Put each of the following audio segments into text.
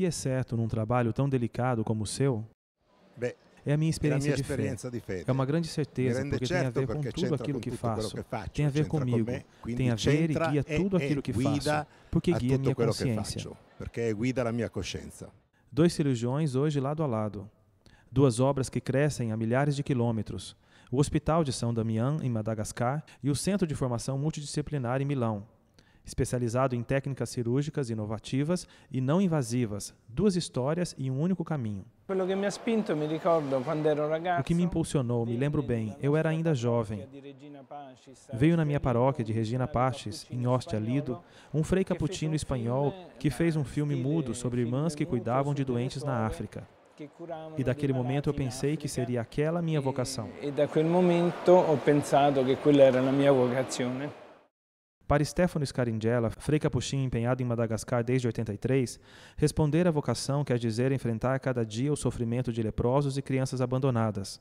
que é certo num trabalho tão delicado como o seu? Beh, é a minha experiência, a minha experiência de, fé. de, fé. É uma grande certeza, porque tem a ver com tudo aquilo que, faço. Que tem a ver comigo. Com tem a ver e guia tudo aquilo que faço, porque guia a minha consciência. porque guida a minha consciência. Dois cirurgiões hoje lado a lado. Duas obras que crescem a milhares de quilômetros. O Hospital de São Damião, em Madagascar, e o Centro de Formação Multidisciplinar, em Milão especializado em técnicas cirúrgicas inovativas e não invasivas, duas histórias e um único caminho. O que me impulsionou, me lembro bem, eu era ainda jovem. Veio na minha paróquia de Regina Paches, em Ostia Lido, um frei cappuccino espanhol que fez um filme mudo sobre irmãs que cuidavam de doentes na África. E daquele momento eu pensei que seria aquela minha vocação. E daquele momento eu pensado que aquela era a minha vocação. Para Stefano Scaringella, frei capuchinho empenhado em Madagascar desde 83, responder à vocação quer é dizer enfrentar cada dia o sofrimento de leprosos e crianças abandonadas.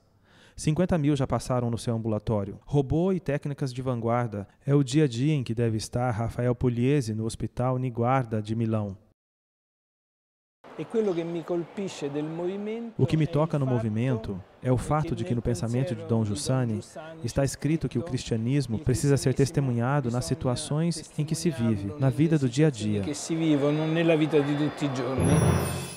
50 mil já passaram no seu ambulatório. Robô e técnicas de vanguarda é o dia a dia em que deve estar Rafael Pugliese no Hospital Niguarda de Milão. O que me toca no movimento é o fato de que no pensamento de Dom Jussani está escrito que o cristianismo precisa ser testemunhado nas situações em que se vive, na vida do dia a dia. Que se vivono é nella vita di tutti i né? giorni.